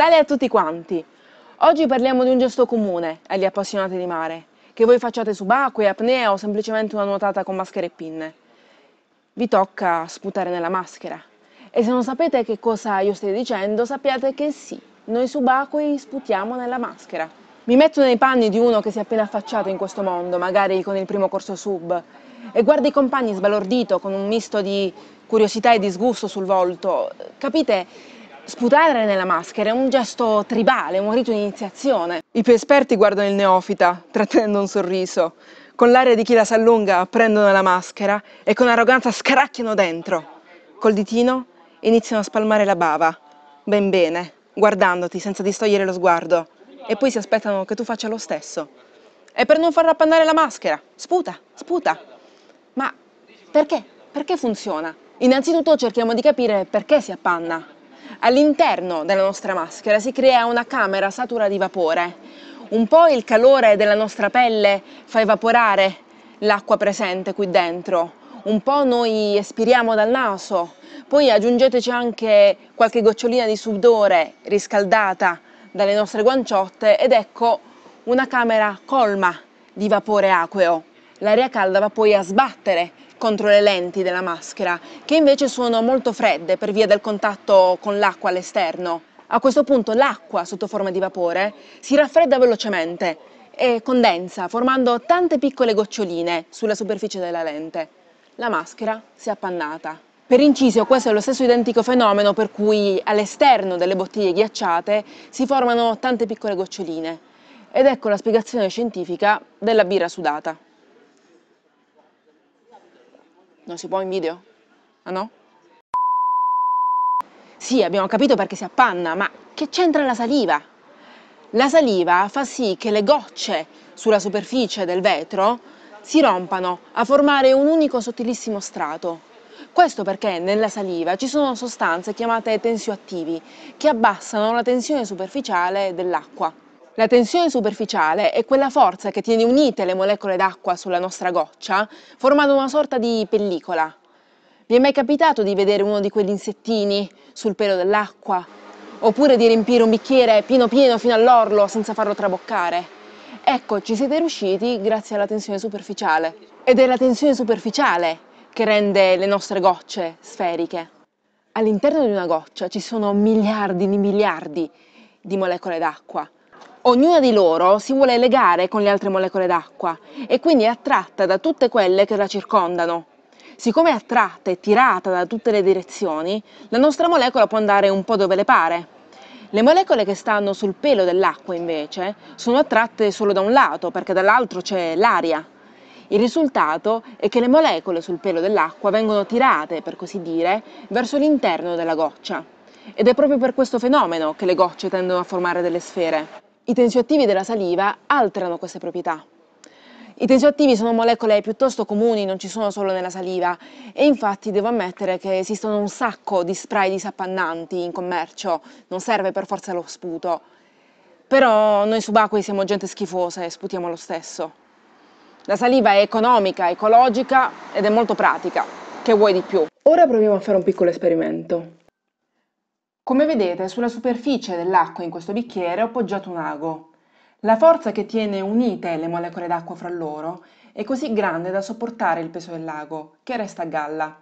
Salve a tutti quanti! Oggi parliamo di un gesto comune agli appassionati di mare, che voi facciate subacquea, apnea o semplicemente una nuotata con maschere e pinne. Vi tocca sputare nella maschera. E se non sapete che cosa io stia dicendo, sappiate che sì, noi subacquei sputiamo nella maschera. Mi metto nei panni di uno che si è appena affacciato in questo mondo, magari con il primo corso sub, e guarda i compagni sbalordito con un misto di curiosità e disgusto sul volto. Capite? Sputare nella maschera è un gesto tribale, un rito di iniziazione. I più esperti guardano il neofita, trattenendo un sorriso. Con l'aria di chi la s'allunga prendono la maschera e con arroganza scaracchiano dentro. Col ditino iniziano a spalmare la bava, ben bene, guardandoti senza distogliere lo sguardo. E poi si aspettano che tu faccia lo stesso. E per non far appannare la maschera. Sputa, sputa. Ma perché? Perché funziona? Innanzitutto cerchiamo di capire perché si appanna. All'interno della nostra maschera si crea una camera satura di vapore. Un po' il calore della nostra pelle fa evaporare l'acqua presente qui dentro, un po' noi espiriamo dal naso, poi aggiungeteci anche qualche gocciolina di sudore riscaldata dalle nostre guanciotte ed ecco una camera colma di vapore acqueo l'aria calda va poi a sbattere contro le lenti della maschera, che invece sono molto fredde per via del contatto con l'acqua all'esterno. A questo punto l'acqua, sotto forma di vapore, si raffredda velocemente e condensa, formando tante piccole goccioline sulla superficie della lente. La maschera si è appannata. Per inciso, questo è lo stesso identico fenomeno per cui all'esterno delle bottiglie ghiacciate si formano tante piccole goccioline. Ed ecco la spiegazione scientifica della birra sudata. Non si può in video? Ah no? Sì, abbiamo capito perché si appanna, ma che c'entra la saliva? La saliva fa sì che le gocce sulla superficie del vetro si rompano a formare un unico sottilissimo strato. Questo perché nella saliva ci sono sostanze chiamate tensioattivi che abbassano la tensione superficiale dell'acqua. La tensione superficiale è quella forza che tiene unite le molecole d'acqua sulla nostra goccia, formando una sorta di pellicola. Vi è mai capitato di vedere uno di quegli insettini sul pelo dell'acqua? Oppure di riempire un bicchiere pieno pieno fino all'orlo senza farlo traboccare? Ecco, ci siete riusciti grazie alla tensione superficiale. Ed è la tensione superficiale che rende le nostre gocce sferiche. All'interno di una goccia ci sono miliardi di miliardi di molecole d'acqua Ognuna di loro si vuole legare con le altre molecole d'acqua e quindi è attratta da tutte quelle che la circondano. Siccome è attratta e tirata da tutte le direzioni, la nostra molecola può andare un po' dove le pare. Le molecole che stanno sul pelo dell'acqua invece sono attratte solo da un lato perché dall'altro c'è l'aria. Il risultato è che le molecole sul pelo dell'acqua vengono tirate, per così dire, verso l'interno della goccia. Ed è proprio per questo fenomeno che le gocce tendono a formare delle sfere. I tensioattivi della saliva alterano queste proprietà. I tensioattivi sono molecole piuttosto comuni, non ci sono solo nella saliva e infatti devo ammettere che esistono un sacco di spray disappannanti in commercio, non serve per forza lo sputo. Però noi subacquei siamo gente schifosa e sputiamo lo stesso. La saliva è economica, ecologica ed è molto pratica. Che vuoi di più? Ora proviamo a fare un piccolo esperimento. Come vedete, sulla superficie dell'acqua in questo bicchiere ho poggiato un ago. La forza che tiene unite le molecole d'acqua fra loro è così grande da sopportare il peso dell'ago, che resta a galla.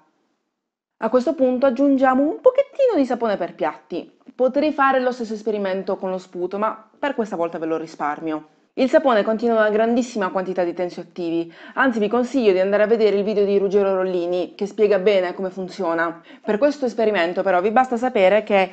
A questo punto aggiungiamo un pochettino di sapone per piatti. Potrei fare lo stesso esperimento con lo sputo, ma per questa volta ve lo risparmio. Il sapone contiene una grandissima quantità di tensioattivi, anzi vi consiglio di andare a vedere il video di Ruggero Rollini che spiega bene come funziona. Per questo esperimento però vi basta sapere che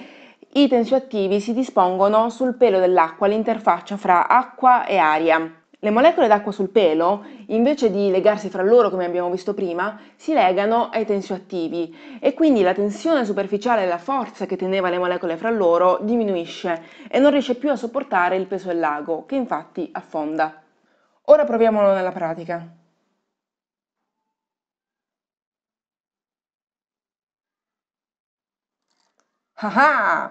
i tensioattivi si dispongono sul pelo dell'acqua, l'interfaccia fra acqua e aria. Le molecole d'acqua sul pelo, invece di legarsi fra loro come abbiamo visto prima, si legano ai tensioattivi e quindi la tensione superficiale e la forza che teneva le molecole fra loro diminuisce e non riesce più a sopportare il peso del lago, che infatti affonda. Ora proviamolo nella pratica. Ah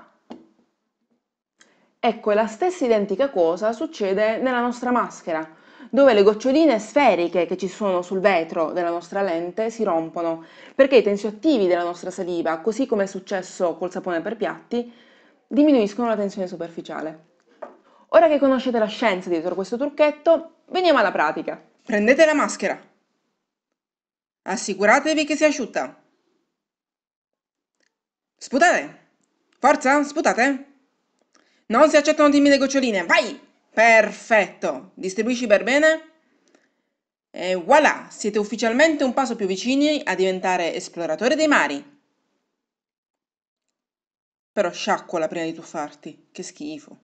ah! Ecco, la stessa identica cosa succede nella nostra maschera, dove le goccioline sferiche che ci sono sul vetro della nostra lente si rompono, perché i tensioattivi della nostra saliva, così come è successo col sapone per piatti, diminuiscono la tensione superficiale. Ora che conoscete la scienza dietro questo trucchetto, veniamo alla pratica. Prendete la maschera. Assicuratevi che sia asciutta. Sputate. Forza, sputate. Non si accettano timide goccioline. Vai! Perfetto. Distribuisci per bene. E voilà, siete ufficialmente un passo più vicini a diventare esploratore dei mari. Però sciacquola prima di tuffarti. Che schifo.